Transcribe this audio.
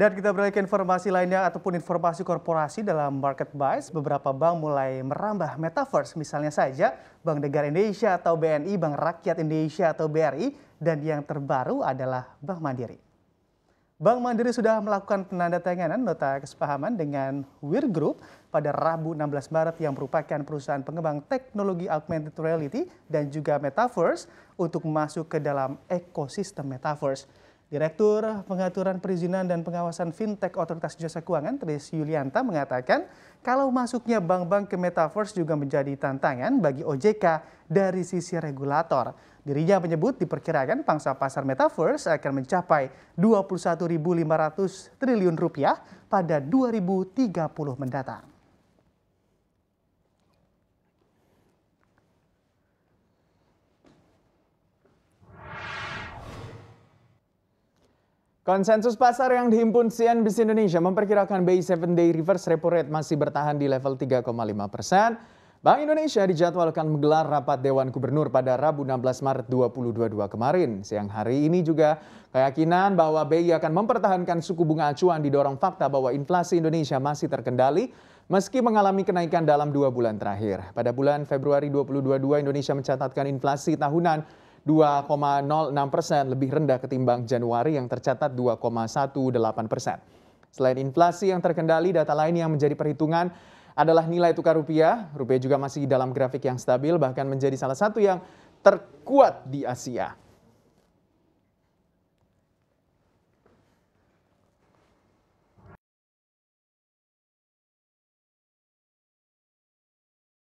Dan kita beralih ke informasi lainnya ataupun informasi korporasi dalam market buys. Beberapa bank mulai merambah metaverse. Misalnya saja Bank Negara Indonesia atau BNI, Bank Rakyat Indonesia atau BRI, dan yang terbaru adalah Bank Mandiri. Bank Mandiri sudah melakukan penanda penandatanganan nota kesepahaman dengan Wir Group pada Rabu 16 Maret yang merupakan perusahaan pengembang teknologi augmented reality dan juga metaverse untuk masuk ke dalam ekosistem metaverse. Direktur Pengaturan Perizinan dan Pengawasan Fintech Otoritas Jasa Keuangan, Tris Yulianta, mengatakan kalau masuknya bank-bank ke Metaverse juga menjadi tantangan bagi OJK dari sisi regulator. Dirinya menyebut diperkirakan pangsa pasar Metaverse akan mencapai 21.500 triliun rupiah pada 2030 mendatang. Konsensus pasar yang dihimpun CNBC Indonesia memperkirakan BI 7-day reverse repo rate masih bertahan di level 3,5 persen. Bank Indonesia dijadwalkan menggelar rapat Dewan Gubernur pada Rabu 16 Maret 2022 kemarin. Siang hari ini juga keyakinan bahwa BI akan mempertahankan suku bunga acuan didorong fakta bahwa inflasi Indonesia masih terkendali meski mengalami kenaikan dalam dua bulan terakhir. Pada bulan Februari 2022, Indonesia mencatatkan inflasi tahunan 2,06 persen lebih rendah ketimbang Januari yang tercatat 2,18 persen. Selain inflasi yang terkendali, data lain yang menjadi perhitungan adalah nilai tukar rupiah. Rupiah juga masih dalam grafik yang stabil, bahkan menjadi salah satu yang terkuat di Asia.